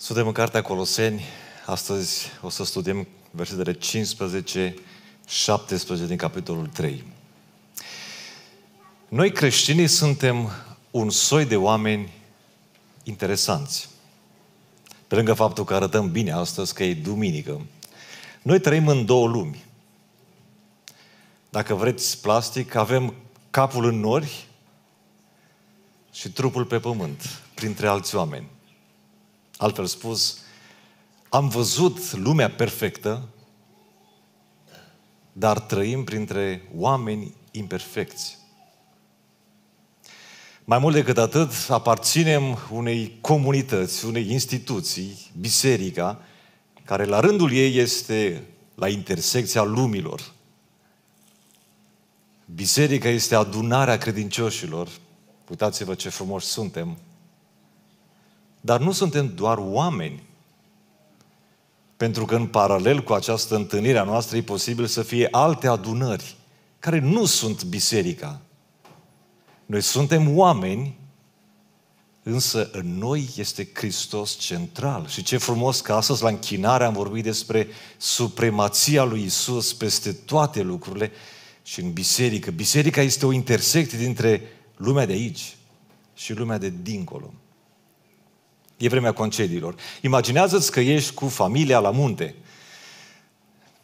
Studiem în Cartea Coloseni. Astăzi o să studiem versetele 15, 17 din capitolul 3. Noi creștinii suntem un soi de oameni interesanți. Pe lângă faptul că arătăm bine astăzi, că e duminică, noi trăim în două lumi. Dacă vreți plastic, avem capul în nori și trupul pe pământ, printre alți oameni. Altfel spus, am văzut lumea perfectă, dar trăim printre oameni imperfecți. Mai mult decât atât, aparținem unei comunități, unei instituții, biserica, care la rândul ei este la intersecția lumilor. Biserica este adunarea credincioșilor. Uitați-vă ce frumoși suntem dar nu suntem doar oameni. Pentru că în paralel cu această întâlnire a noastră e posibil să fie alte adunări care nu sunt biserica. Noi suntem oameni, însă în noi este Hristos central. Și ce frumos că astăzi la închinare am vorbit despre supremația lui Isus peste toate lucrurile și în biserică. Biserica este o intersecție dintre lumea de aici și lumea de dincolo. E vremea concediilor. Imaginează-ți că ești cu familia la munte.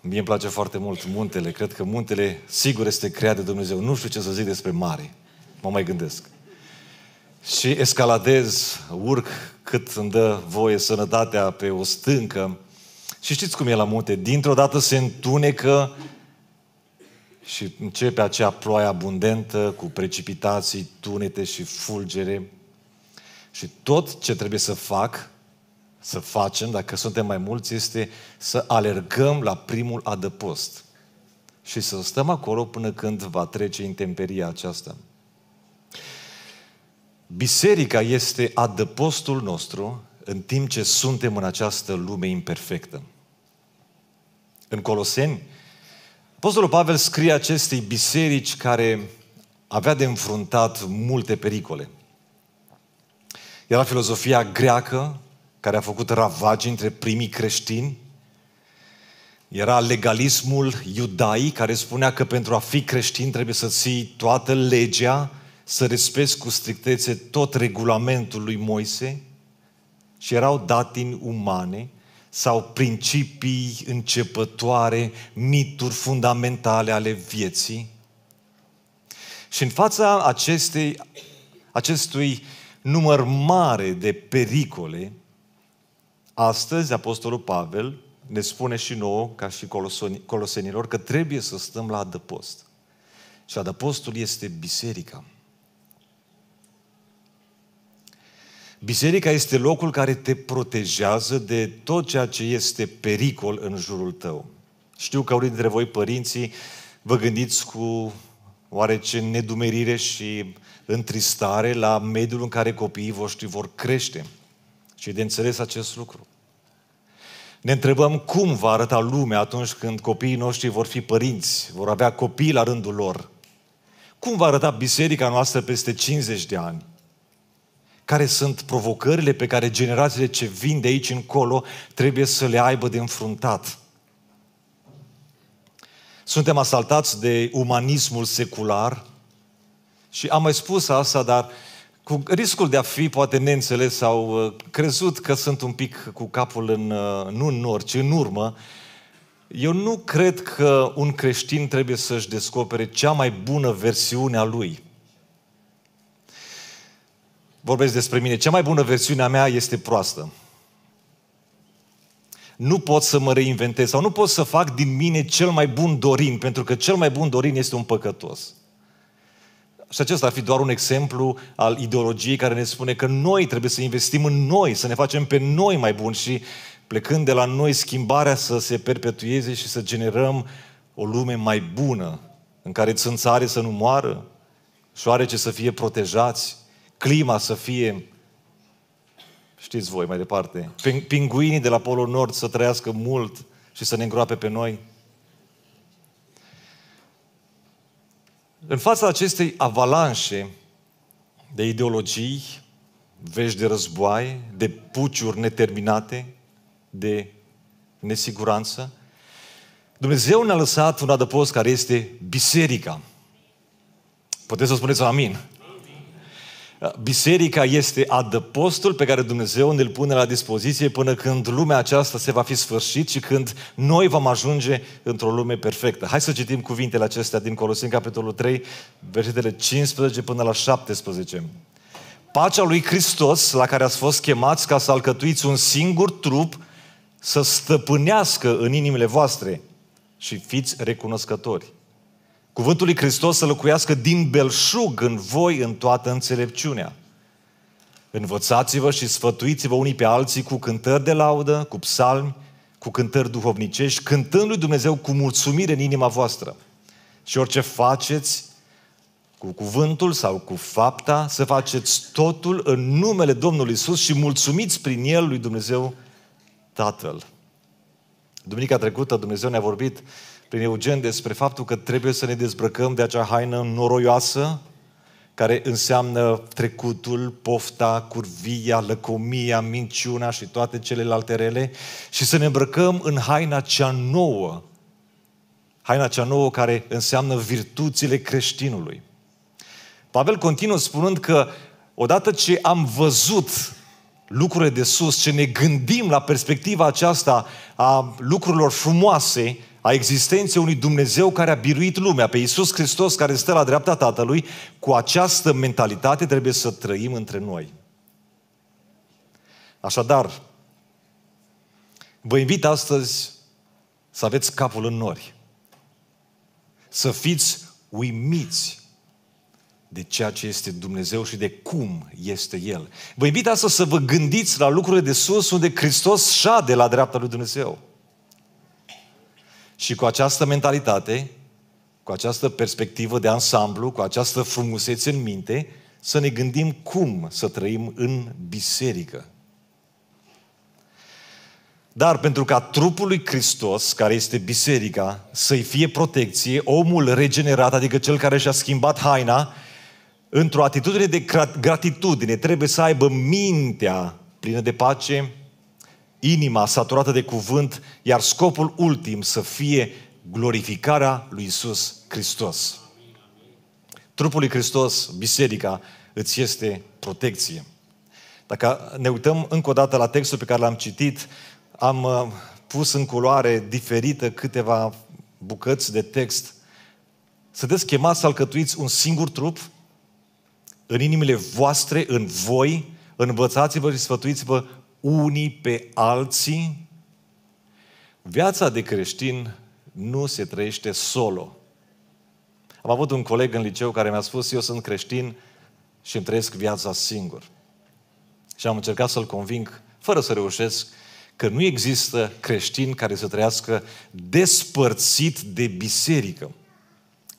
Mie îmi place foarte mult muntele. Cred că muntele, sigur, este creat de Dumnezeu. Nu știu ce să zic despre mare. Mă mai gândesc. Și escaladez, urc cât îmi dă voie sănătatea pe o stâncă. Și știți cum e la munte. Dintr-o dată se întunecă și începe acea ploaie abundentă cu precipitații, tunete și fulgere. Și tot ce trebuie să fac, să facem, dacă suntem mai mulți, este să alergăm la primul adăpost. Și să stăm acolo până când va trece intemperia aceasta. Biserica este adăpostul nostru în timp ce suntem în această lume imperfectă. În Coloseni, Apostolul Pavel scrie acestei biserici care avea de înfruntat multe pericole. Era filozofia greacă care a făcut ravagi între primii creștini. Era legalismul iudaic care spunea că pentru a fi creștin trebuie să ții toată legea, să respezi cu strictețe tot regulamentul lui Moise și erau datini umane sau principii începătoare, mituri fundamentale ale vieții. Și în fața acestei, acestui număr mare de pericole, astăzi Apostolul Pavel ne spune și nouă, ca și colosenilor, că trebuie să stăm la adăpost. Și adăpostul este biserica. Biserica este locul care te protejează de tot ceea ce este pericol în jurul tău. Știu că unii dintre voi, părinții, vă gândiți cu oarece nedumerire și întristare la mediul în care copiii voștri vor crește. Și de înțeles acest lucru. Ne întrebăm cum va arăta lumea atunci când copiii noștri vor fi părinți, vor avea copii la rândul lor. Cum va arăta biserica noastră peste 50 de ani? Care sunt provocările pe care generațiile ce vin de aici încolo trebuie să le aibă de înfruntat? Suntem asaltați de umanismul secular, și am mai spus asta, dar cu riscul de a fi poate neînțeles sau uh, crezut că sunt un pic cu capul în, uh, nu în nor, ci în urmă, eu nu cred că un creștin trebuie să-și descopere cea mai bună versiune a lui. Vorbesc despre mine. Cea mai bună versiune a mea este proastă. Nu pot să mă reinventez sau nu pot să fac din mine cel mai bun Dorin, pentru că cel mai bun Dorin este un păcătos. Și acesta ar fi doar un exemplu al ideologiei care ne spune că noi trebuie să investim în noi, să ne facem pe noi mai buni și plecând de la noi schimbarea să se perpetueze și să generăm o lume mai bună, în care țânțare să nu moară, șoarece să fie protejați, clima să fie, știți voi mai departe, pinguinii de la Polul Nord să trăiască mult și să ne îngroape pe noi. În fața acestei avalanșe de ideologii, vești de război, de puciuri neterminate, de nesiguranță, Dumnezeu ne-a lăsat un adăpost care este biserica. Puteți să spuneți amin. Uh, biserica este adăpostul pe care Dumnezeu ne-l pune la dispoziție până când lumea aceasta se va fi sfârșit și când noi vom ajunge într-o lume perfectă. Hai să citim cuvintele acestea din Colosin, capitolul 3, versetele 15 până la 17. Pacea lui Hristos, la care ați fost chemați ca să alcătuiți un singur trup, să stăpânească în inimile voastre și fiți recunoscători. Cuvântul lui Hristos să locuiască din belșug în voi în toată înțelepciunea. Învățați-vă și sfătuiți-vă unii pe alții cu cântări de laudă, cu psalmi, cu cântări duhovnicești, cântând lui Dumnezeu cu mulțumire în inima voastră. Și orice faceți, cu cuvântul sau cu fapta, să faceți totul în numele Domnului Isus și mulțumiți prin El lui Dumnezeu Tatăl. Duminica trecută Dumnezeu ne-a vorbit prin Eugen despre faptul că trebuie să ne dezbrăcăm de acea haină noroioasă care înseamnă trecutul, pofta, curvia, lăcomia, minciuna și toate celelalte rele și să ne îmbrăcăm în haina cea nouă, haina cea nouă care înseamnă virtuțile creștinului. Pavel continuă spunând că odată ce am văzut lucrurile de sus, ce ne gândim la perspectiva aceasta a lucrurilor frumoase, a existenței unui Dumnezeu care a biruit lumea, pe Iisus Hristos care stă la dreapta Tatălui, cu această mentalitate trebuie să trăim între noi. Așadar, vă invit astăzi să aveți capul în nori, să fiți uimiți de ceea ce este Dumnezeu și de cum este El. Vă invit astăzi să vă gândiți la lucrurile de sus unde Hristos șade la dreapta lui Dumnezeu. Și cu această mentalitate, cu această perspectivă de ansamblu, cu această frumusețe în minte, să ne gândim cum să trăim în biserică. Dar pentru ca trupul lui Hristos, care este biserica, să-i fie protecție, omul regenerat, adică cel care și-a schimbat haina, într-o atitudine de gratitudine, trebuie să aibă mintea plină de pace, inima saturată de cuvânt, iar scopul ultim să fie glorificarea lui Isus Hristos. Trupul lui Hristos, biserica, îți este protecție. Dacă ne uităm încă o dată la textul pe care l-am citit, am uh, pus în culoare diferită câteva bucăți de text. Sunteți chemați să alcătuiți un singur trup în inimile voastre, în voi, învățați-vă și sfătuiți-vă unii pe alții. Viața de creștin nu se trăiește solo. Am avut un coleg în liceu care mi-a spus, eu sunt creștin și îmi trăiesc viața singur. Și am încercat să-l conving, fără să reușesc, că nu există creștin care să trăiască despărțit de biserică.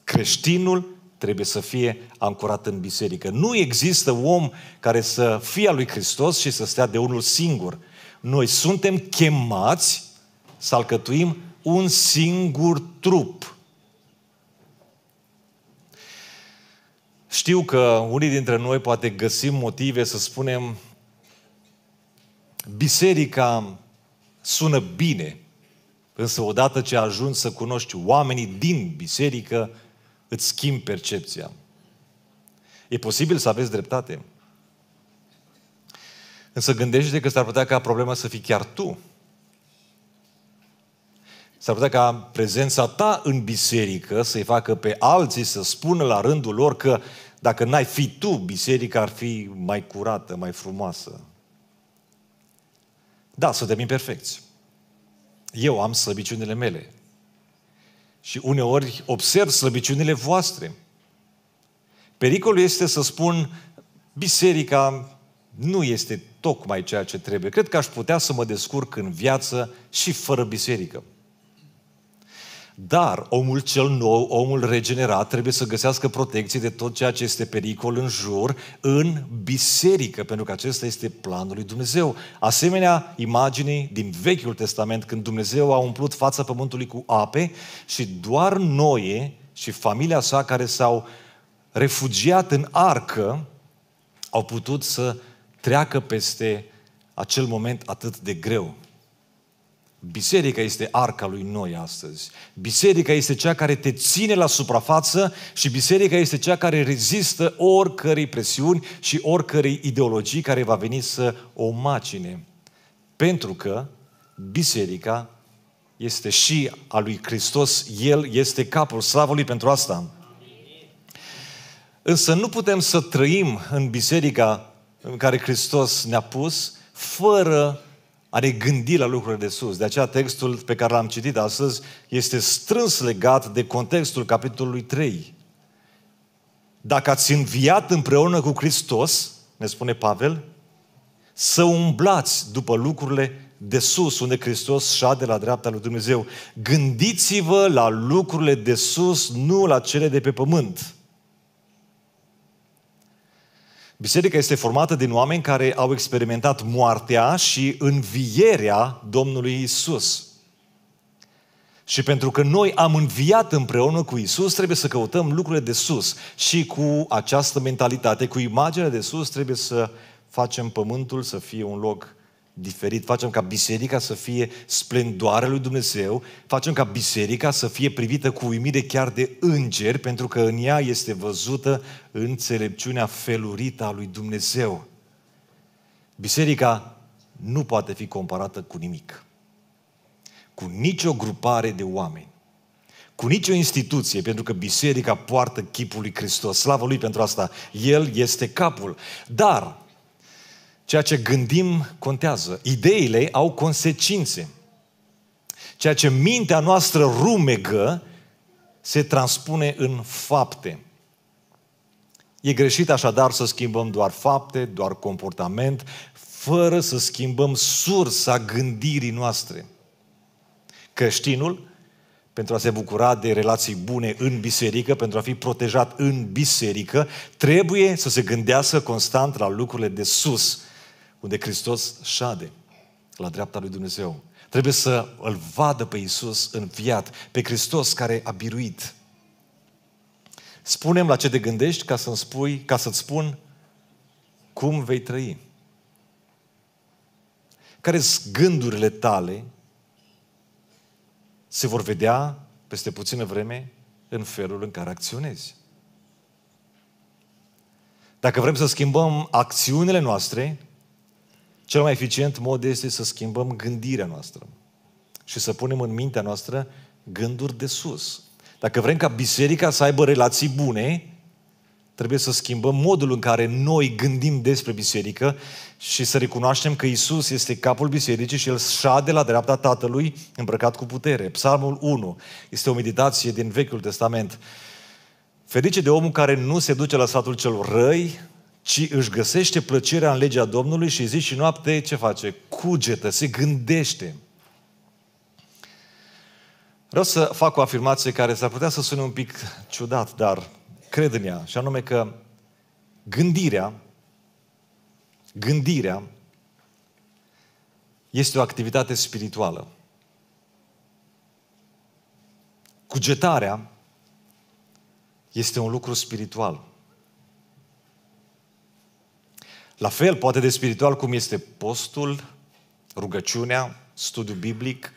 Creștinul trebuie să fie ancorat în biserică. Nu există om care să fie al lui Hristos și să stea de unul singur. Noi suntem chemați să alcătuim un singur trup. Știu că unii dintre noi poate găsim motive să spunem biserica sună bine, însă odată ce ajungi să cunoști oamenii din biserică, îți schimbi percepția. E posibil să aveți dreptate. Însă gândește că s-ar putea ca problema să fii chiar tu. S-ar putea ca prezența ta în biserică să-i facă pe alții să spună la rândul lor că dacă n-ai fi tu, biserica ar fi mai curată, mai frumoasă. Da, suntem imperfecți. Eu am slăbiciunile mele și uneori observ slăbiciunile voastre. Pericolul este să spun, biserica nu este tocmai ceea ce trebuie. Cred că aș putea să mă descurc în viață și fără biserică. Dar omul cel nou, omul regenerat, trebuie să găsească protecție de tot ceea ce este pericol în jur, în biserică, pentru că acesta este planul lui Dumnezeu. Asemenea, imaginii din Vechiul Testament, când Dumnezeu a umplut fața pământului cu ape și doar Noe și familia sa care s-au refugiat în arcă, au putut să treacă peste acel moment atât de greu. Biserica este arca lui noi astăzi. Biserica este cea care te ține la suprafață și biserica este cea care rezistă oricărei presiuni și oricărei ideologii care va veni să o macine. Pentru că biserica este și a lui Hristos, El este capul slavului pentru asta. Însă nu putem să trăim în biserica în care Hristos ne-a pus fără a ne gândi la lucrurile de sus. De aceea textul pe care l-am citit astăzi este strâns legat de contextul capitolului 3. Dacă ați înviat împreună cu Hristos, ne spune Pavel, să umblați după lucrurile de sus, unde Hristos de la dreapta lui Dumnezeu. Gândiți-vă la lucrurile de sus, nu la cele de pe pământ. Biserica este formată din oameni care au experimentat moartea și învierea Domnului Isus. Și pentru că noi am înviat împreună cu Isus, trebuie să căutăm lucrurile de sus. Și cu această mentalitate, cu imaginea de sus, trebuie să facem pământul să fie un loc diferit, facem ca biserica să fie splendoarea lui Dumnezeu, facem ca biserica să fie privită cu uimire chiar de îngeri, pentru că în ea este văzută înțelepciunea felurită a lui Dumnezeu. Biserica nu poate fi comparată cu nimic, cu nicio grupare de oameni, cu nicio instituție, pentru că biserica poartă chipul lui Hristos. Slavă lui pentru asta. El este capul. Dar Ceea ce gândim contează. Ideile au consecințe. Ceea ce mintea noastră rumegă se transpune în fapte. E greșit așadar să schimbăm doar fapte, doar comportament, fără să schimbăm sursa gândirii noastre. Creștinul, pentru a se bucura de relații bune în biserică, pentru a fi protejat în biserică, trebuie să se gândească constant la lucrurile de sus, unde Hristos șade la dreapta lui Dumnezeu. Trebuie să îl vadă pe Iisus înviat, pe Hristos care a biruit. Spunem la ce te gândești ca să-mi spui, ca să-ți spun cum vei trăi. Care sunt gândurile tale se vor vedea peste puțină vreme în felul în care acționezi. Dacă vrem să schimbăm acțiunile noastre, cel mai eficient mod este să schimbăm gândirea noastră și să punem în mintea noastră gânduri de sus. Dacă vrem ca biserica să aibă relații bune, trebuie să schimbăm modul în care noi gândim despre biserică și să recunoaștem că Isus este capul bisericii și El șade la dreapta Tatălui îmbrăcat cu putere. Psalmul 1 este o meditație din Vechiul Testament. Ferice de omul care nu se duce la satul celor răi, ci își găsește plăcerea în legea Domnului și zi și noapte ce face? Cugetă, se gândește. Vreau să fac o afirmație care s-ar putea să sune un pic ciudat, dar cred în ea, și anume că gândirea, gândirea este o activitate spirituală. Cugetarea este un lucru spiritual. La fel, poate de spiritual cum este postul, rugăciunea, studiul biblic,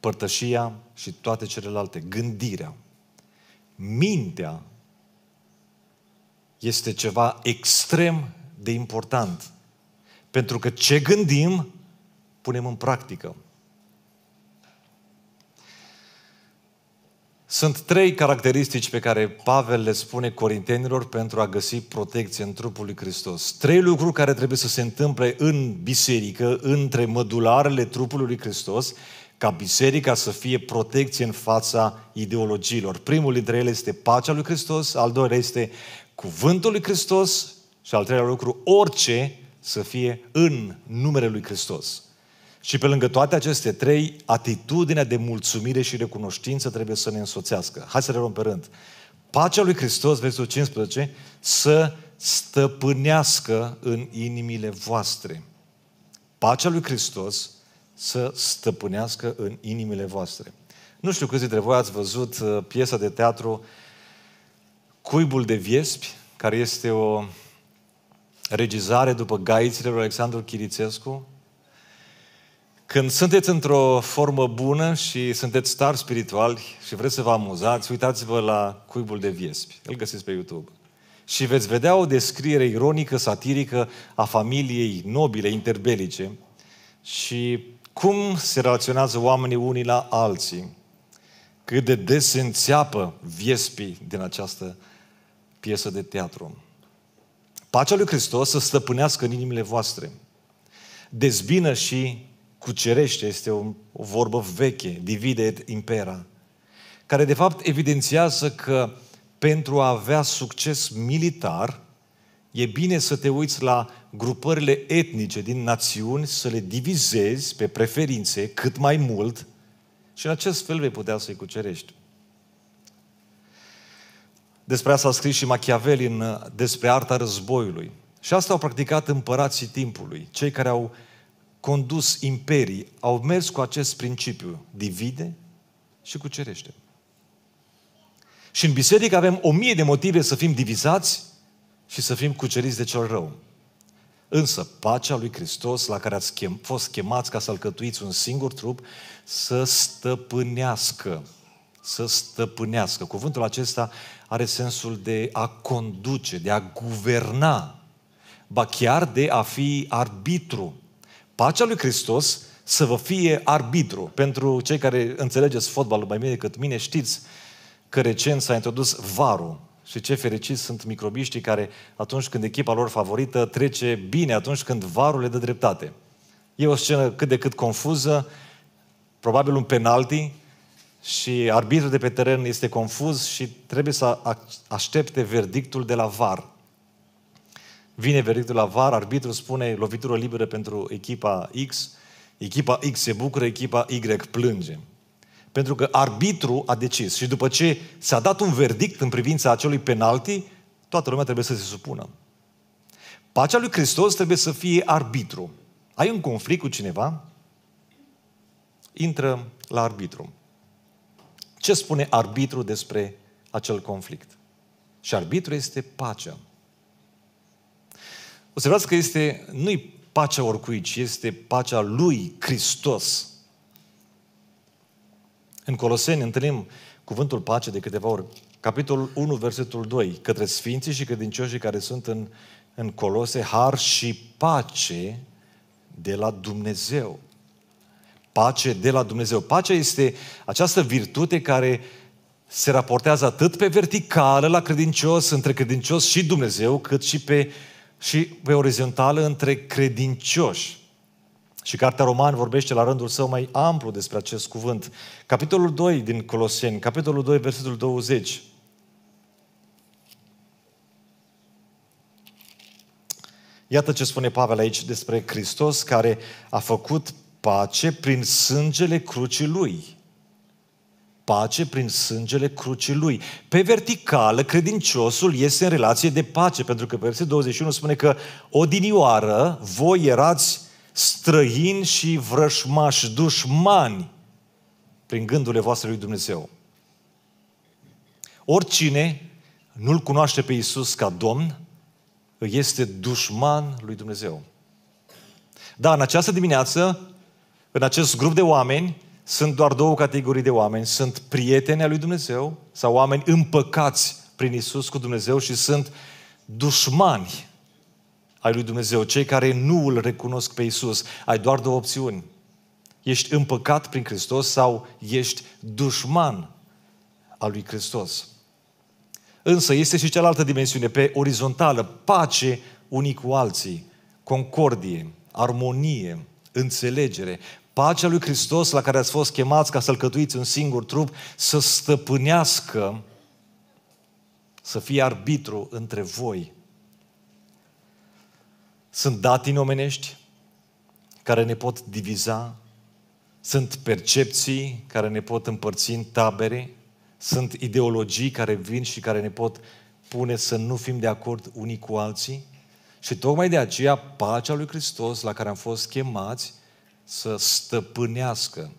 părtășia și toate celelalte, gândirea. Mintea este ceva extrem de important. Pentru că ce gândim, punem în practică. Sunt trei caracteristici pe care Pavel le spune corintenilor pentru a găsi protecție în trupul lui Hristos. Trei lucruri care trebuie să se întâmple în biserică, între mădularele trupului lui Hristos, ca biserica să fie protecție în fața ideologiilor. Primul dintre ele este pacea lui Hristos, al doilea este cuvântul lui Hristos și al treilea lucru, orice să fie în numele lui Hristos. Și pe lângă toate aceste trei, atitudinea de mulțumire și recunoștință trebuie să ne însoțească. Hai să le luăm pe rând. Pacea lui Hristos, versetul 15, să stăpânească în inimile voastre. Pacea lui Hristos să stăpânească în inimile voastre. Nu știu câți dintre voi ați văzut uh, piesa de teatru Cuibul de Viespi, care este o regizare după gaițile lui Alexandru Chirițescu, când sunteți într-o formă bună și sunteți tari spirituali și vreți să vă amuzați, uitați-vă la cuibul de viespi. Îl găsiți pe YouTube. Și veți vedea o descriere ironică, satirică a familiei nobile, interbelice și cum se relaționează oamenii unii la alții. Cât de des se înțeapă viespii din această piesă de teatru. Pacea lui Hristos să stăpânească în inimile voastre. Dezbină și cucerește, este o, o vorbă veche, divide et impera, care de fapt evidențiază că pentru a avea succes militar, e bine să te uiți la grupările etnice din națiuni, să le divizezi pe preferințe cât mai mult și în acest fel vei putea să-i cucerești. Despre asta a scris și Machiavelli în Despre arta războiului. Și asta au practicat împărații timpului, cei care au uh, condus imperii au mers cu acest principiu, divide și cucerește. Și în biserică avem o mie de motive să fim divizați și să fim cuceriți de cel rău. Însă pacea lui Hristos, la care ați chem, fost chemați ca să alcătuiți un singur trup, să stăpânească. Să stăpânească. Cuvântul acesta are sensul de a conduce, de a guverna, ba chiar de a fi arbitru. Pacea lui Hristos să vă fie arbitru. Pentru cei care înțelegeți fotbalul mai bine decât mine, știți că recent s-a introdus varul. Și ce fericiți sunt microbiștii care atunci când echipa lor favorită trece bine, atunci când varul le dă dreptate. E o scenă cât de cât confuză, probabil un penalti și arbitrul de pe teren este confuz și trebuie să aștepte verdictul de la var. Vine verdictul la var, arbitru spune lovitură liberă pentru echipa X, echipa X se bucură, echipa Y plânge. Pentru că arbitru a decis și după ce s-a dat un verdict în privința acelui penalti, toată lumea trebuie să se supună. Pacea lui Hristos trebuie să fie arbitru. Ai un conflict cu cineva? Intră la arbitru. Ce spune arbitru despre acel conflict? Și arbitru este pacea. Observați că este, nu-i pacea oricui, ci este pacea lui Hristos. În Coloseni întâlnim cuvântul pace de câteva ori. Capitolul 1, versetul 2. Către sfinții și credincioșii care sunt în, în Colose, har și pace de la Dumnezeu. Pace de la Dumnezeu. Pacea este această virtute care se raportează atât pe verticală la credincios, între credincios și Dumnezeu, cât și pe uh, și pe orizontală între credincioși. Și Cartea Roman vorbește la rândul său mai amplu despre acest cuvânt. Capitolul 2 din Coloseni, capitolul 2, versetul 20. Iată ce spune Pavel aici despre Hristos care a făcut pace prin sângele crucii lui pace prin sângele crucii lui. Pe verticală, credinciosul este în relație de pace, pentru că versetul 21 spune că odinioară voi erați străini și vrășmași, dușmani prin gândurile voastre lui Dumnezeu. Oricine nu-L cunoaște pe Iisus ca Domn, este dușman lui Dumnezeu. Da, în această dimineață, în acest grup de oameni, sunt doar două categorii de oameni. Sunt prieteni ai lui Dumnezeu sau oameni împăcați prin Isus cu Dumnezeu și sunt dușmani ai lui Dumnezeu, cei care nu îl recunosc pe Isus. Ai doar două opțiuni. Ești împăcat prin Hristos sau ești dușman al lui Hristos. Însă este și cealaltă dimensiune, pe orizontală, pace unii cu alții, concordie, armonie, înțelegere. Pacea lui Hristos la care ați fost chemați ca să-L cătuiți un singur trup, să stăpânească, să fie arbitru între voi. Sunt datini omenești care ne pot diviza, sunt percepții care ne pot împărți în tabere, sunt ideologii care vin și care ne pot pune să nu fim de acord unii cu alții. Și tocmai de aceea pacea lui Hristos la care am fost chemați să stăpânească,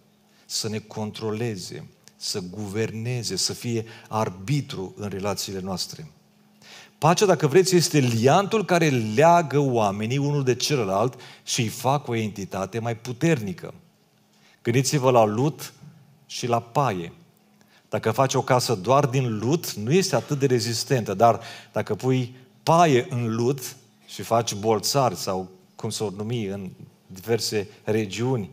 să ne controleze, să guverneze, să fie arbitru în relațiile noastre. Pacea, dacă vreți, este liantul care leagă oamenii unul de celălalt și îi fac o entitate mai puternică. Gândiți-vă la lut și la paie. Dacă faci o casă doar din lut, nu este atât de rezistentă, dar dacă pui paie în lut și faci bolțari sau cum s-o numi în diverse regiuni.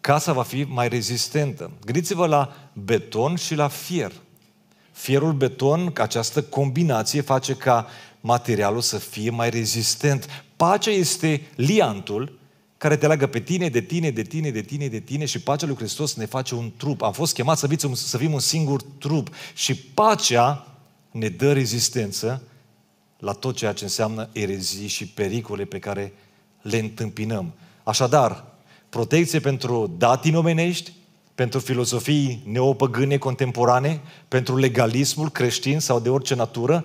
Casa va fi mai rezistentă. Gândiți-vă la beton și la fier. Fierul beton, această combinație face ca materialul să fie mai rezistent. Pacea este liantul care te leagă pe tine, de tine, de tine, de tine, de tine și pacea lui Hristos ne face un trup. Am fost chemat să, fiți, să fim un singur trup și pacea ne dă rezistență la tot ceea ce înseamnă erezii și pericole pe care le întâmpinăm. Așadar, protecție pentru datii omenești, pentru filozofii neopăgâne contemporane, pentru legalismul creștin sau de orice natură,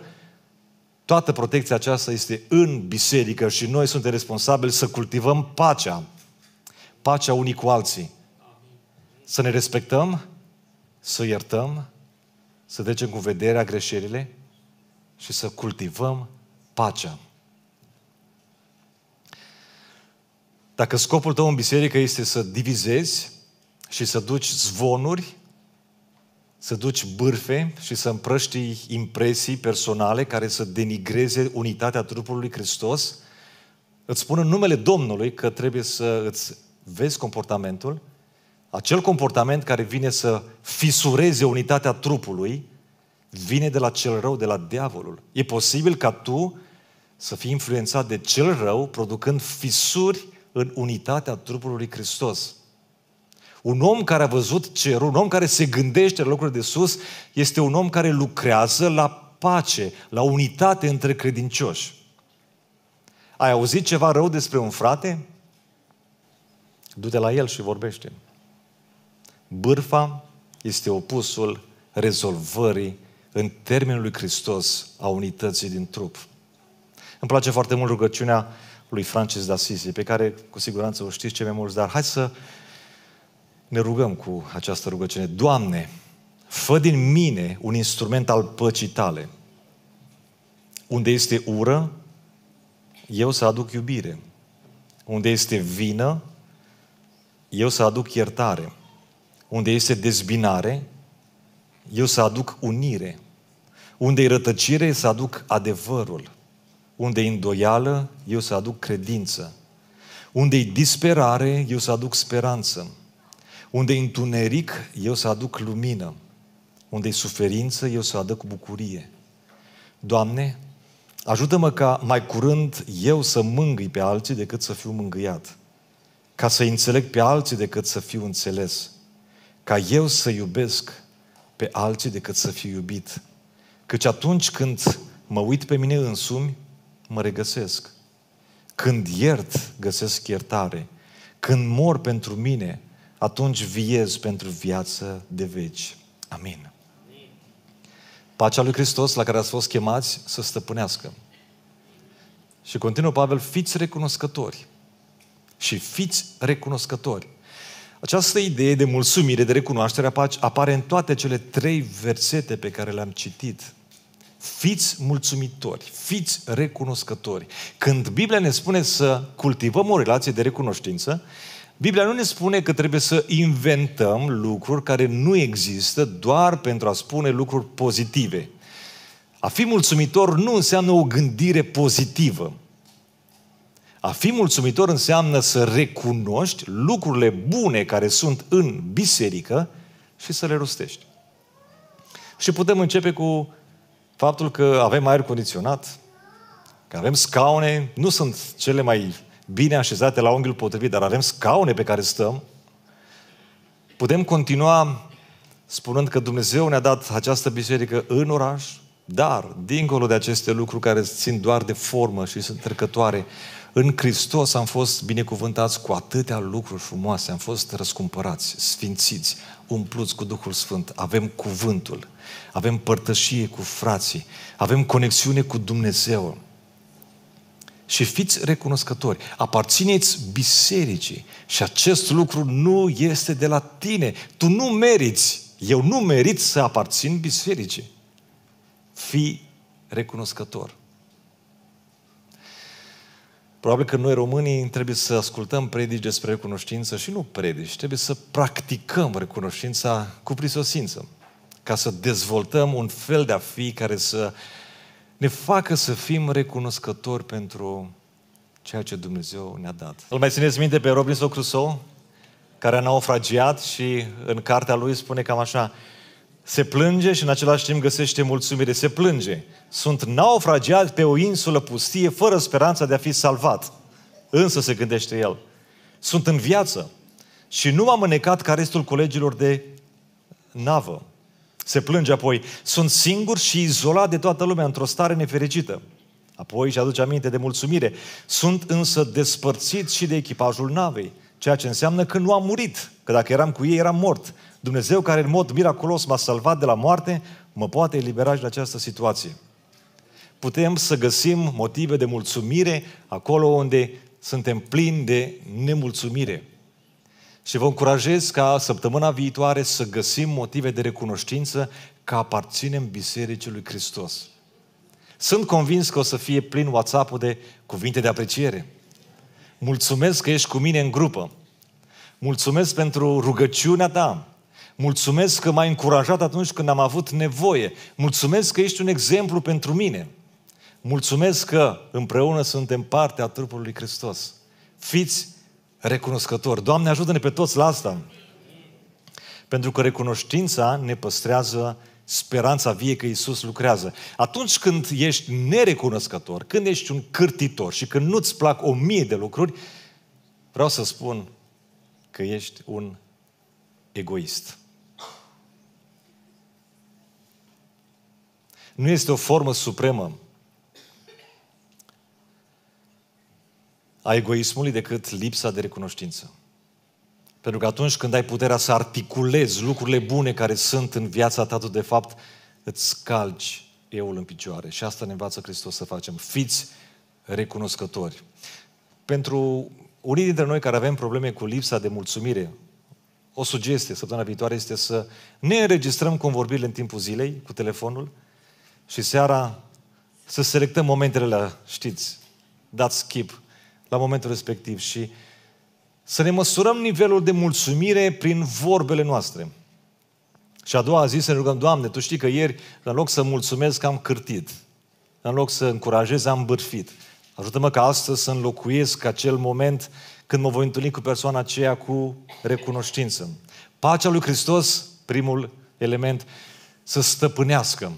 toată protecția aceasta este în biserică și noi suntem responsabili să cultivăm pacea. Pacea unii cu alții. Să ne respectăm, să iertăm, să trecem cu vederea greșelile și să cultivăm pacea. Dacă scopul tău în biserică este să divizezi și să duci zvonuri, să duci bârfe și să împrăștii impresii personale care să denigreze unitatea trupului Hristos, îți spun în numele Domnului că trebuie să îți vezi comportamentul, acel comportament care vine să fisureze unitatea trupului, vine de la cel rău, de la diavolul. E posibil ca tu să fii influențat de cel rău, producând fisuri în unitatea trupului Hristos. Un om care a văzut cerul, un om care se gândește la lucrurile de sus, este un om care lucrează la pace, la unitate între credincioși. Ai auzit ceva rău despre un frate? Du-te la el și vorbește. Bârfa este opusul rezolvării în termenul lui Hristos a unității din trup. Îmi place foarte mult rugăciunea lui Francis d'Assisi, pe care cu siguranță o știți cei mai mulți, dar hai să ne rugăm cu această rugăciune. Doamne, fă din mine un instrument al păcii tale. Unde este ură, eu să aduc iubire. Unde este vină, eu să aduc iertare. Unde este dezbinare, eu să aduc unire. Unde e rătăcire, să aduc adevărul. Unde e îndoială, eu să aduc credință. Unde e disperare, eu să aduc speranță. Unde e întuneric, eu să aduc lumină. Unde e suferință, eu să aduc bucurie. Doamne, ajută-mă ca mai curând eu să mângâi pe alții decât să fiu mângâiat. Ca să înțeleg pe alții decât să fiu înțeles. Ca eu să iubesc pe alții decât să fiu iubit. Căci atunci când mă uit pe mine însumi, mă regăsesc. Când iert, găsesc iertare. Când mor pentru mine, atunci viez pentru viață de veci. Amin. Pacea lui Hristos la care ați fost chemați să stăpânească. Și continuă Pavel, fiți recunoscători. Și fiți recunoscători. Această idee de mulțumire, de recunoaștere apare în toate cele trei versete pe care le-am citit Fiți mulțumitori, fiți recunoscători. Când Biblia ne spune să cultivăm o relație de recunoștință, Biblia nu ne spune că trebuie să inventăm lucruri care nu există doar pentru a spune lucruri pozitive. A fi mulțumitor nu înseamnă o gândire pozitivă. A fi mulțumitor înseamnă să recunoști lucrurile bune care sunt în biserică și să le rostești. Și putem începe cu Faptul că avem aer condiționat, că avem scaune, nu sunt cele mai bine așezate la unghiul potrivit, dar avem scaune pe care stăm, putem continua spunând că Dumnezeu ne-a dat această biserică în oraș, dar, dincolo de aceste lucruri care țin doar de formă și sunt trecătoare, în Hristos am fost binecuvântați cu atâtea lucruri frumoase, am fost răscumpărați, sfințiți, umpluți cu Duhul Sfânt, avem cuvântul, avem părtășie cu frații, avem conexiune cu Dumnezeu. Și fiți recunoscători, aparțineți bisericii și acest lucru nu este de la tine. Tu nu meriți, eu nu merit să aparțin bisericii. Fii recunoscător. Probabil că noi românii trebuie să ascultăm predici despre recunoștință și nu predici, trebuie să practicăm recunoștința cu prisosință, ca să dezvoltăm un fel de a fi care să ne facă să fim recunoscători pentru ceea ce Dumnezeu ne-a dat. Îl mai țineți minte pe Robinson Crusoe, care a naufragiat și în cartea lui spune cam așa, se plânge și în același timp găsește mulțumire, se plânge. Sunt naufragiat pe o insulă pustie fără speranța de a fi salvat. Însă se gândește el. Sunt în viață și nu m-am înecat ca restul colegilor de navă. Se plânge apoi. Sunt singur și izolat de toată lumea într-o stare nefericită. Apoi își aduce aminte de mulțumire. Sunt însă despărțit și de echipajul navei, ceea ce înseamnă că nu am murit, că dacă eram cu ei, eram mort. Dumnezeu care în mod miraculos m-a salvat de la moarte, mă poate elibera și de această situație. Putem să găsim motive de mulțumire acolo unde suntem plini de nemulțumire. Și vă încurajez ca săptămâna viitoare să găsim motive de recunoștință că aparținem Bisericii lui Hristos. Sunt convins că o să fie plin WhatsApp-ul de cuvinte de apreciere. Mulțumesc că ești cu mine în grupă. Mulțumesc pentru rugăciunea ta. Mulțumesc că m-ai încurajat atunci când am avut nevoie. Mulțumesc că ești un exemplu pentru mine. Mulțumesc că împreună suntem parte a trupului lui Hristos. Fiți recunoscători. Doamne, ajută-ne pe toți la asta. Pentru că recunoștința ne păstrează speranța vie că Isus lucrează. Atunci când ești nerecunoscător, când ești un cârtitor și când nu-ți plac o mie de lucruri, vreau să spun că ești un egoist. Nu este o formă supremă a egoismului decât lipsa de recunoștință. Pentru că atunci când ai puterea să articulezi lucrurile bune care sunt în viața ta, tu de fapt îți calci euul în picioare. Și asta ne învață Hristos să facem. Fiți recunoscători. Pentru unii dintre noi care avem probleme cu lipsa de mulțumire, o sugestie săptămâna viitoare este să ne înregistrăm convorbirile în timpul zilei cu telefonul, și seara să selectăm momentele la, știți, dați skip la momentul respectiv și să ne măsurăm nivelul de mulțumire prin vorbele noastre. Și a doua zi să ne rugăm, Doamne, Tu știi că ieri, în loc să mulțumesc, am cârtit. În loc să încurajez, am bârfit. Ajută-mă ca astăzi să înlocuiesc acel moment când mă voi întâlni cu persoana aceea cu recunoștință. Pacea lui Hristos, primul element, să stăpânească.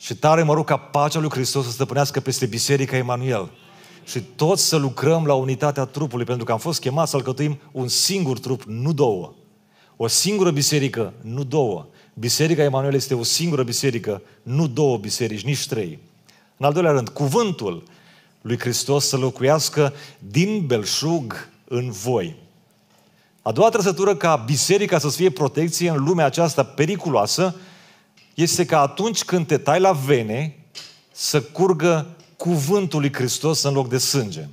Și tare mă rog ca pacea lui Hristos să stăpânească peste Biserica Emanuel. Și toți să lucrăm la unitatea trupului, pentru că am fost chemați să alcătuim un singur trup, nu două. O singură biserică, nu două. Biserica Emanuel este o singură biserică, nu două biserici, nici trei. În al doilea rând, cuvântul lui Hristos să locuiască din belșug în voi. A doua trăsătură ca biserica să fie protecție în lumea aceasta periculoasă este că atunci când te tai la vene, să curgă cuvântul lui Hristos în loc de sânge.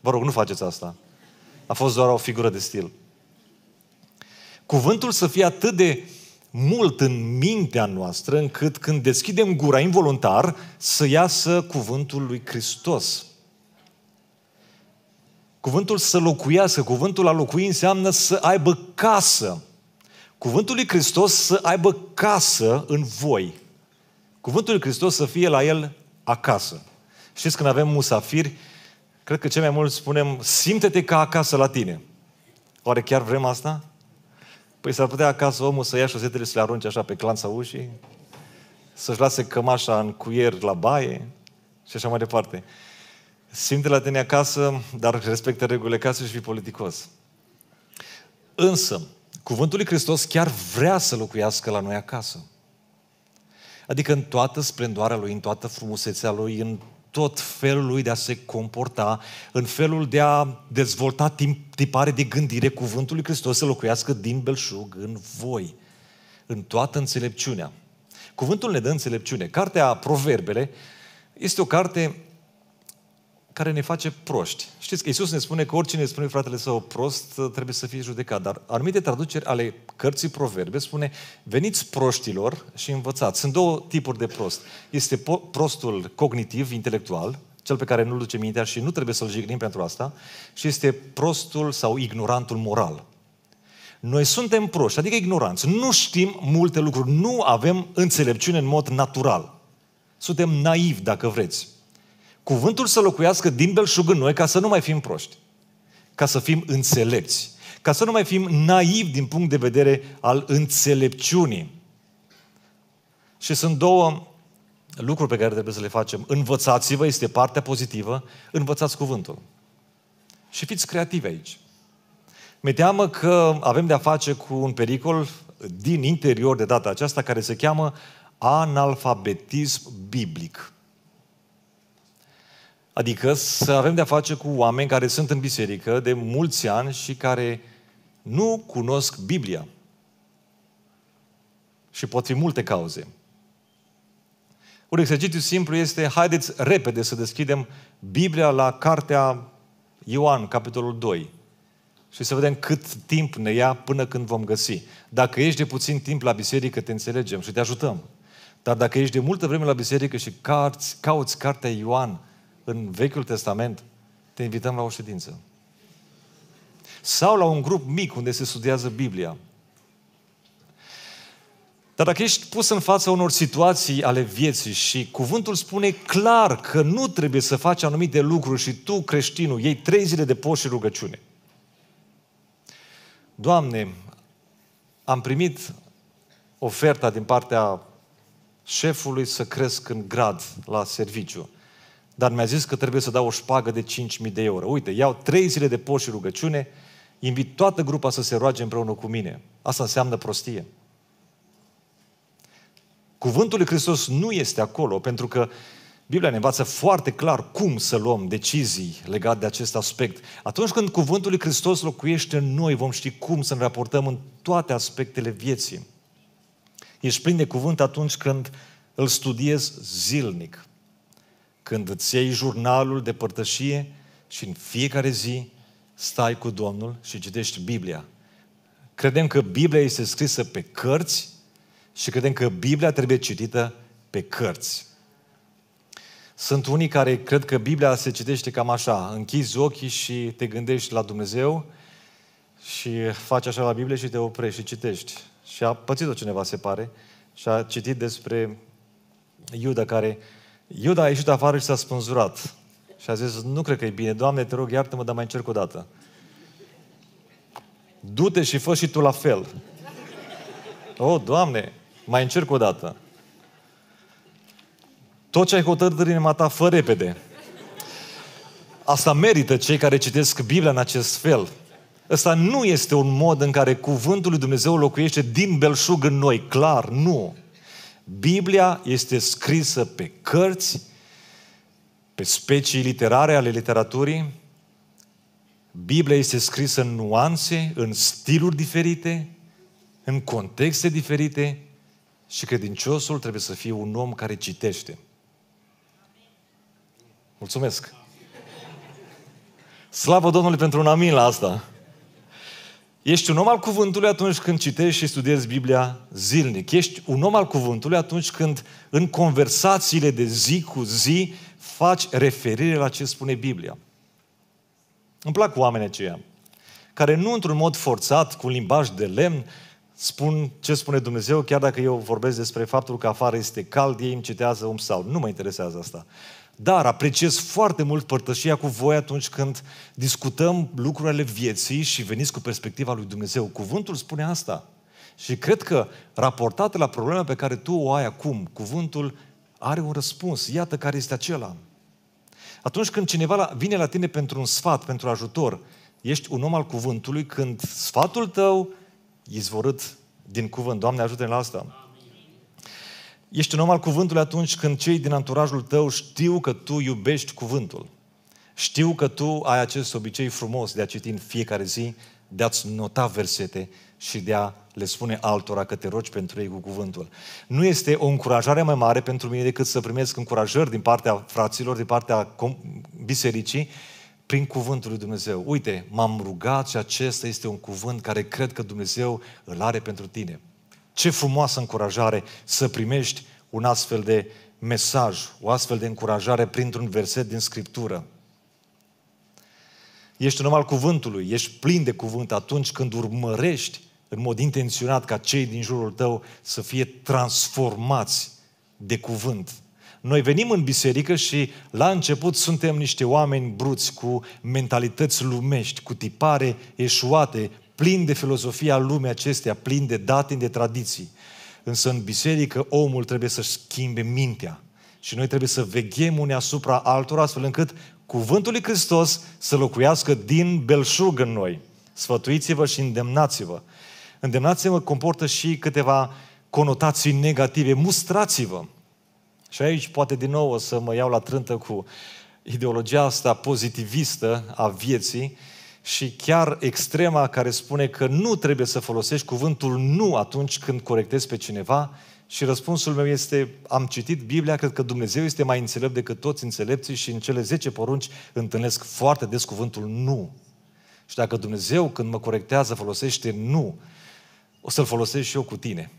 Vă rog, nu faceți asta. A fost doar o figură de stil. Cuvântul să fie atât de mult în mintea noastră, încât când deschidem gura involuntar, să iasă cuvântul lui Hristos. Cuvântul să locuiască, cuvântul a locui înseamnă să aibă casă. Cuvântul lui Hristos să aibă casă în voi. Cuvântul lui Hristos să fie la el acasă. Știți, când avem musafiri, cred că cei mai mulți spunem, simte-te ca acasă la tine. Oare chiar vrem asta? Păi s-ar putea acasă omul să ia șosetele să le arunce așa pe clanța ușii, să-și lase cămașa în cuier la baie și așa mai departe. Simte la tine acasă, dar respectă regulile casei și fii politicos. Însă, Cuvântul lui Hristos chiar vrea să locuiască la noi acasă. Adică în toată splendoarea Lui, în toată frumusețea Lui, în tot felul lui de a se comporta, în felul de a dezvolta timp, tipare de gândire, cuvântul lui Hristos să locuiască din belșug în voi, în toată înțelepciunea. Cuvântul ne dă înțelepciune. Cartea Proverbele este o carte care ne face proști. Știți că Isus ne spune că oricine spune fratele său prost trebuie să fie judecat, dar anumite traduceri ale cărții proverbe spune veniți proștilor și învățați. Sunt două tipuri de prost. Este prostul cognitiv, intelectual, cel pe care nu-l duce mintea și nu trebuie să-l jignim pentru asta, și este prostul sau ignorantul moral. Noi suntem proști, adică ignoranți. Nu știm multe lucruri, nu avem înțelepciune în mod natural. Suntem naivi, dacă vreți. Cuvântul să locuiască din belșug în noi ca să nu mai fim proști, ca să fim înțelepți, ca să nu mai fim naivi din punct de vedere al înțelepciunii. Și sunt două lucruri pe care trebuie să le facem. Învățați-vă, este partea pozitivă, învățați cuvântul. Și fiți creativi aici. Mi e teamă că avem de-a face cu un pericol din interior de data aceasta care se cheamă analfabetism biblic. Adică să avem de-a face cu oameni care sunt în biserică de mulți ani și care nu cunosc Biblia. Și pot fi multe cauze. Un exercițiu simplu este, haideți repede să deschidem Biblia la cartea Ioan, capitolul 2. Și să vedem cât timp ne ia până când vom găsi. Dacă ești de puțin timp la biserică, te înțelegem și te ajutăm. Dar dacă ești de multă vreme la biserică și cauți, cauți cartea Ioan, în Vechiul Testament, te invităm la o ședință. Sau la un grup mic unde se studiază Biblia. Dar dacă ești pus în fața unor situații ale vieții și cuvântul spune clar că nu trebuie să faci anumite lucruri și tu, creștinul, iei trei zile de post și rugăciune. Doamne, am primit oferta din partea șefului să cresc în grad la serviciu dar mi-a zis că trebuie să dau o șpagă de 5.000 de euro. Uite, iau trei zile de post și rugăciune, invit toată grupa să se roage împreună cu mine. Asta înseamnă prostie. Cuvântul lui Hristos nu este acolo, pentru că Biblia ne învață foarte clar cum să luăm decizii legate de acest aspect. Atunci când cuvântul lui Hristos locuiește în noi, vom ști cum să ne raportăm în toate aspectele vieții. Ești plin de cuvânt atunci când îl studiezi zilnic când îți iei jurnalul de părtășie și în fiecare zi stai cu Domnul și citești Biblia. Credem că Biblia este scrisă pe cărți și credem că Biblia trebuie citită pe cărți. Sunt unii care cred că Biblia se citește cam așa, închizi ochii și te gândești la Dumnezeu și faci așa la Biblie și te oprești și citești. Și a pățit-o cineva, se pare, și a citit despre Iuda care Iuda a ieșit afară și s-a spânzurat. Și a zis, nu cred că e bine, Doamne, te rog, iartă-mă, dar mai încerc o dată. Du-te și fă și tu la fel. Oh, Doamne, mai încerc o dată. Tot ce ai hotărât în inima ta, fă repede. Asta merită cei care citesc Biblia în acest fel. Ăsta nu este un mod în care cuvântul lui Dumnezeu locuiește din belșug în noi, clar, nu. Biblia este scrisă pe cărți, pe specii literare ale literaturii. Biblia este scrisă în nuanțe, în stiluri diferite, în contexte diferite și credinciosul trebuie să fie un om care citește. Mulțumesc! Slavă Domnului pentru un amin la asta! Ești un om al cuvântului atunci când citești și studiezi Biblia zilnic. Ești un om al cuvântului atunci când în conversațiile de zi cu zi faci referire la ce spune Biblia. Îmi plac oamenii aceia care nu într-un mod forțat, cu un limbaj de lemn, spun ce spune Dumnezeu, chiar dacă eu vorbesc despre faptul că afară este cald, ei îmi citează un psalm. Nu mă interesează asta. Dar apreciez foarte mult părtășia cu voi atunci când discutăm lucrurile vieții și veniți cu perspectiva lui Dumnezeu. Cuvântul spune asta. Și cred că, raportat la problema pe care tu o ai acum, cuvântul are un răspuns. Iată care este acela. Atunci când cineva vine la tine pentru un sfat, pentru ajutor, ești un om al cuvântului când sfatul tău e izvorât din cuvânt. Doamne, ajută-ne la asta! Ești un om al cuvântului atunci când cei din anturajul tău știu că tu iubești cuvântul. Știu că tu ai acest obicei frumos de a citi în fiecare zi, de a-ți nota versete și de a le spune altora că te rogi pentru ei cu cuvântul. Nu este o încurajare mai mare pentru mine decât să primesc încurajări din partea fraților, din partea bisericii, prin cuvântul lui Dumnezeu. Uite, m-am rugat și acesta este un cuvânt care cred că Dumnezeu îl are pentru tine. Ce frumoasă încurajare să primești un astfel de mesaj, o astfel de încurajare printr-un verset din Scriptură. Ești un om al cuvântului, ești plin de cuvânt atunci când urmărești în mod intenționat ca cei din jurul tău să fie transformați de cuvânt. Noi venim în biserică și la început suntem niște oameni bruți cu mentalități lumești, cu tipare eșuate, plin de filozofia lumii acesteia, plin de date, de tradiții. Însă în biserică omul trebuie să-și schimbe mintea. Și noi trebuie să veghem unii asupra altora, astfel încât cuvântul lui Hristos să locuiască din belșug în noi. Sfătuiți-vă și îndemnați-vă. Îndemnați-vă comportă și câteva conotații negative. Mustrați-vă. Și aici poate din nou o să mă iau la trântă cu ideologia asta pozitivistă a vieții, și chiar extrema care spune că nu trebuie să folosești cuvântul nu atunci când corectezi pe cineva și răspunsul meu este, am citit Biblia, cred că Dumnezeu este mai înțelept decât toți înțelepții și în cele 10 porunci întâlnesc foarte des cuvântul nu. Și dacă Dumnezeu când mă corectează folosește nu, o să-l folosesc și eu cu tine.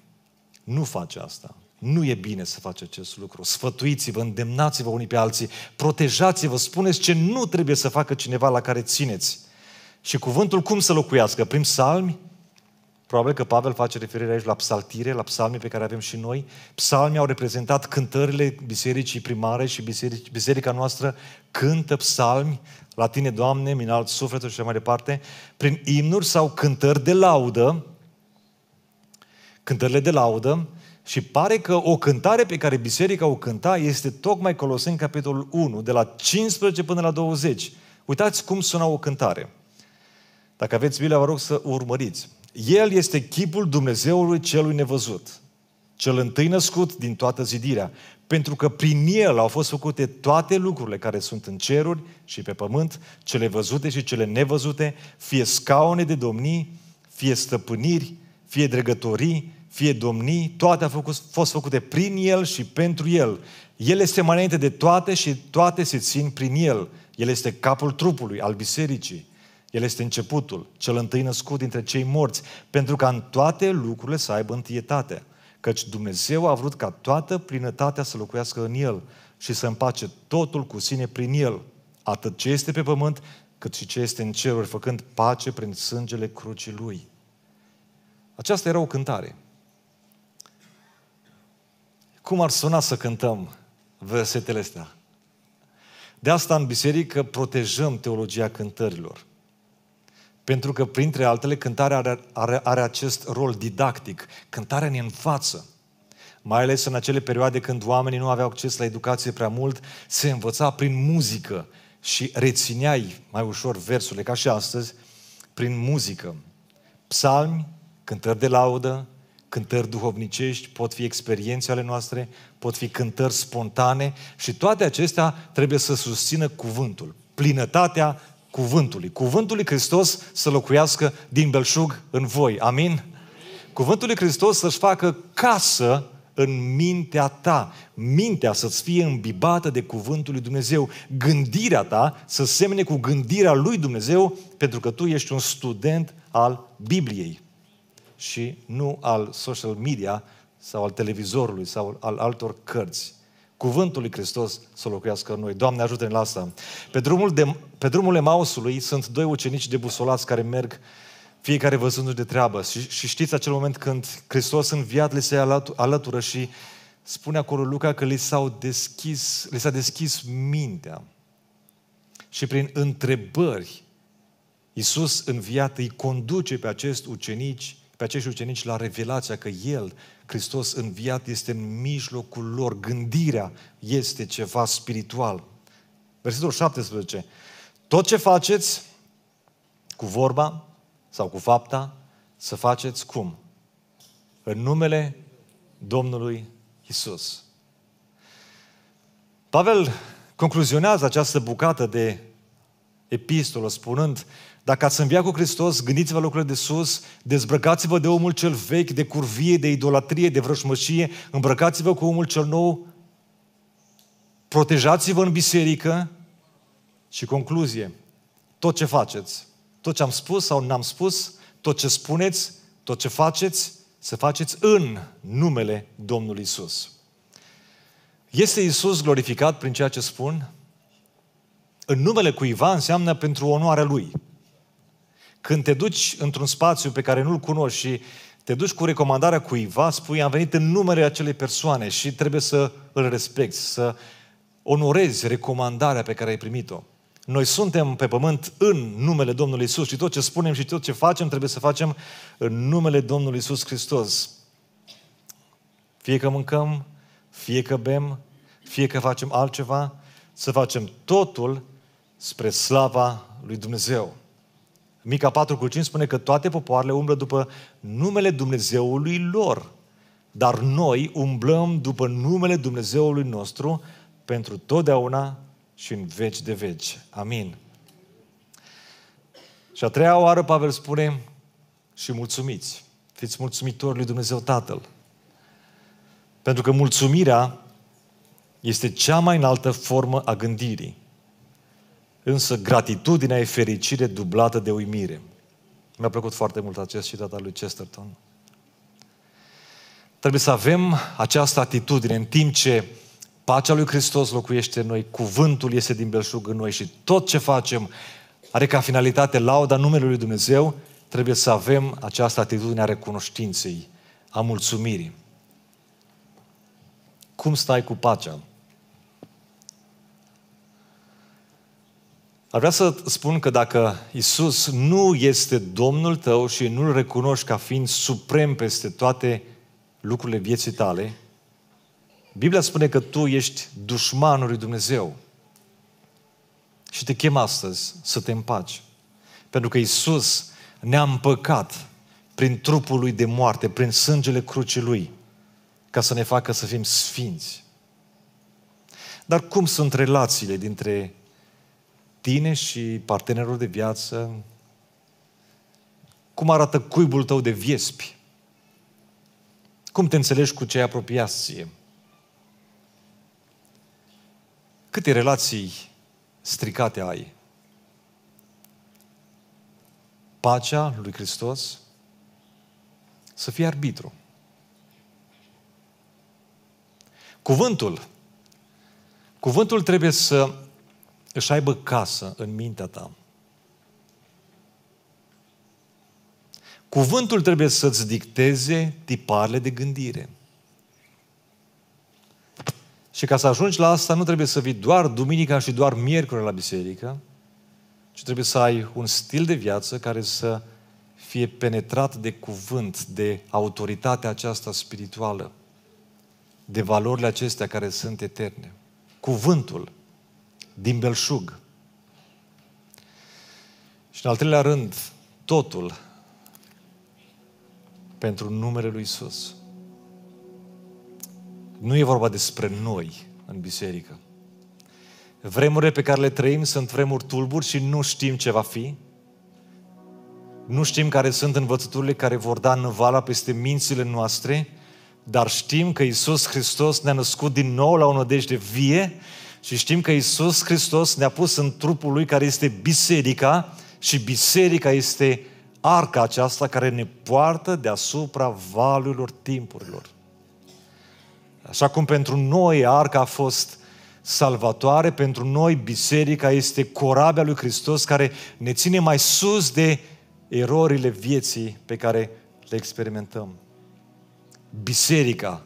Nu face asta. Nu e bine să faci acest lucru. Sfătuiți-vă, îndemnați-vă unii pe alții, protejați-vă, spuneți ce nu trebuie să facă cineva la care țineți și cuvântul cum să locuiască? Prin psalmi? Probabil că Pavel face referire aici la psaltire, la psalmii pe care avem și noi. Psalmii au reprezentat cântările bisericii primare și biserici, biserica noastră cântă psalmi la tine, Doamne, min alt sufletul și așa mai departe, prin imnuri sau cântări de laudă, cântările de laudă, și pare că o cântare pe care biserica o cânta este tocmai Coloseni capitolul 1, de la 15 până la 20. Uitați cum suna o cântare. Dacă aveți Biblia, vă rog să urmăriți. El este chipul Dumnezeului celui nevăzut, cel întâi născut din toată zidirea, pentru că prin el au fost făcute toate lucrurile care sunt în ceruri și pe pământ, cele văzute și cele nevăzute, fie scaune de domnii, fie stăpâniri, fie dregătorii, fie domnii, toate au fost făcute prin el și pentru el. El este mai înainte de toate și toate se țin prin el. El este capul trupului, al bisericii el este începutul, cel întâi născut dintre cei morți, pentru ca în toate lucrurile să aibă întâietate. Căci Dumnezeu a vrut ca toată plinătatea să locuiască în El și să împace totul cu sine prin El, atât ce este pe pământ, cât și ce este în ceruri, făcând pace prin sângele crucii Lui. Aceasta era o cântare. Cum ar suna să cântăm versetele astea? De asta în biserică protejăm teologia cântărilor. Pentru că, printre altele, cântarea are, are, are acest rol didactic. Cântarea ne învață. Mai ales în acele perioade când oamenii nu aveau acces la educație prea mult, se învăța prin muzică și rețineai mai ușor versurile, ca și astăzi, prin muzică. Psalmi, cântări de laudă, cântări duhovnicești, pot fi experiențe ale noastre, pot fi cântări spontane și toate acestea trebuie să susțină cuvântul, plinătatea cuvântului. Cuvântul lui Hristos să locuiască din belșug în voi. Amin? Amin. Cuvântul lui Hristos să-și facă casă în mintea ta. Mintea să-ți fie îmbibată de cuvântul lui Dumnezeu. Gândirea ta să semene cu gândirea lui Dumnezeu, pentru că tu ești un student al Bibliei și nu al social media sau al televizorului sau al altor cărți cuvântul lui Hristos să locuiască în noi. Doamne, ajută-ne la asta. Pe drumul, de, pe drumul Emausului sunt doi ucenici busolați care merg fiecare văzându-și de treabă. Și, și știți acel moment când Hristos în viat li se alătură și spune acolo Luca că li, s-au deschis, li s-a deschis mintea. Și prin întrebări, Iisus în viat îi conduce pe, acești ucenici, pe acești ucenici la revelația că El Hristos înviat este în mijlocul lor, gândirea este ceva spiritual. Versetul 17. Tot ce faceți, cu vorba sau cu fapta, să faceți cum? În numele Domnului Isus. Pavel concluzionează această bucată de epistolă spunând dacă ați înviat cu Hristos, gândiți-vă la lucrurile de sus, dezbrăcați-vă de omul cel vechi, de curvie, de idolatrie, de vrășmășie, îmbrăcați-vă cu omul cel nou, protejați-vă în biserică și concluzie, tot ce faceți, tot ce am spus sau n-am spus, tot ce spuneți, tot ce faceți, să faceți în numele Domnului Isus. Este Isus glorificat prin ceea ce spun? În numele cuiva înseamnă pentru onoarea Lui. Când te duci într-un spațiu pe care nu-l cunoști și te duci cu recomandarea cuiva, spui, am venit în numele acelei persoane și trebuie să îl respecti, să onorezi recomandarea pe care ai primit-o. Noi suntem pe pământ în numele Domnului Isus și tot ce spunem și tot ce facem trebuie să facem în numele Domnului Isus Hristos. Fie că mâncăm, fie că bem, fie că facem altceva, să facem totul spre slava lui Dumnezeu. Mica 4 cu 5 spune că toate popoarele umblă după numele Dumnezeului lor. Dar noi umblăm după numele Dumnezeului nostru pentru totdeauna și în veci de veci. Amin. Și a treia oară Pavel spune și mulțumiți. Fiți mulțumitori lui Dumnezeu Tatăl. Pentru că mulțumirea este cea mai înaltă formă a gândirii. Însă gratitudinea e fericire dublată de uimire. Mi-a plăcut foarte mult acest citat al lui Chesterton. Trebuie să avem această atitudine în timp ce pacea lui Hristos locuiește în noi, cuvântul iese din belșug în noi și tot ce facem are ca finalitate lauda numelui lui Dumnezeu, trebuie să avem această atitudine a recunoștinței, a mulțumirii. Cum stai cu pacea? Ar vrea să spun că dacă Isus nu este Domnul tău și nu-L recunoști ca fiind suprem peste toate lucrurile vieții tale, Biblia spune că tu ești dușmanul lui Dumnezeu. Și te chem astăzi să te împaci. Pentru că Isus ne-a împăcat prin trupul lui de moarte, prin sângele crucii lui, ca să ne facă să fim sfinți. Dar cum sunt relațiile dintre tine și partenerul de viață, cum arată cuibul tău de viespi, cum te înțelegi cu cei apropiați câte relații stricate ai, pacea lui Hristos, să fie arbitru. Cuvântul. Cuvântul trebuie să își aibă casă în mintea ta. Cuvântul trebuie să-ți dicteze tiparele de gândire. Și ca să ajungi la asta, nu trebuie să vii doar duminica și doar miercuri la biserică, ci trebuie să ai un stil de viață care să fie penetrat de cuvânt, de autoritatea aceasta spirituală, de valorile acestea care sunt eterne. Cuvântul din belșug. Și în al treilea rând, totul pentru numele Lui Isus. Nu e vorba despre noi în biserică. Vremurile pe care le trăim sunt vremuri tulburi și nu știm ce va fi. Nu știm care sunt învățăturile care vor da năvala peste mințile noastre, dar știm că Isus Hristos ne-a născut din nou la o nădejde vie și știm că Isus Hristos ne-a pus în trupul Lui care este biserica și biserica este arca aceasta care ne poartă deasupra valurilor timpurilor. Așa cum pentru noi arca a fost salvatoare, pentru noi biserica este corabia lui Hristos care ne ține mai sus de erorile vieții pe care le experimentăm. Biserica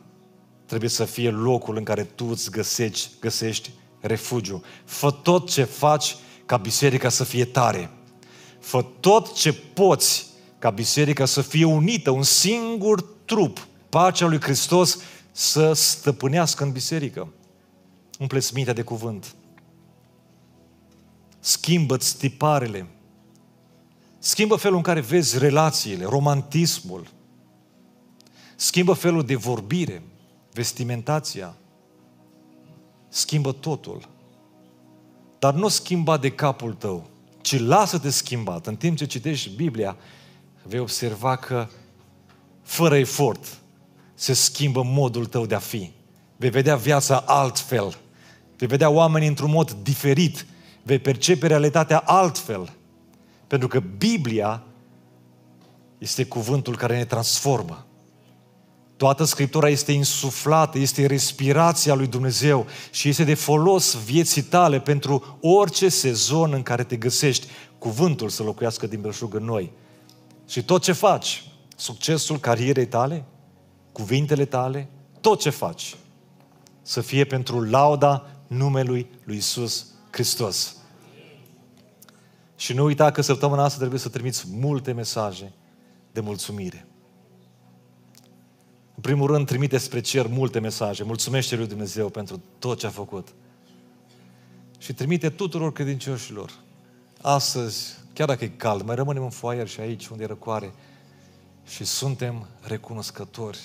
trebuie să fie locul în care tu îți găsești, găsești refugiu. Fă tot ce faci ca biserica să fie tare. Fă tot ce poți ca biserica să fie unită, un singur trup. Pacea lui Hristos să stăpânească în biserică. Umpleți mintea de cuvânt. Schimbă-ți tiparele. Schimbă felul în care vezi relațiile, romantismul. Schimbă felul de vorbire, vestimentația, schimbă totul. Dar nu schimba de capul tău, ci lasă-te schimbat. În timp ce citești Biblia, vei observa că fără efort se schimbă modul tău de a fi. Vei vedea viața altfel. Vei vedea oamenii într-un mod diferit. Vei percepe realitatea altfel. Pentru că Biblia este cuvântul care ne transformă. Toată Scriptura este insuflată, este respirația lui Dumnezeu și este de folos vieții tale pentru orice sezon în care te găsești. Cuvântul să locuiască din belșug în noi. Și tot ce faci, succesul carierei tale, cuvintele tale, tot ce faci, să fie pentru lauda numelui lui Isus Hristos. Și nu uita că săptămâna asta trebuie să trimiți multe mesaje de mulțumire. În primul rând, trimite spre cer multe mesaje. Mulțumește lui Dumnezeu pentru tot ce a făcut. Și trimite tuturor credincioșilor. Astăzi, chiar dacă e cald, mai rămânem în foaier și aici, unde e răcoare, și suntem recunoscători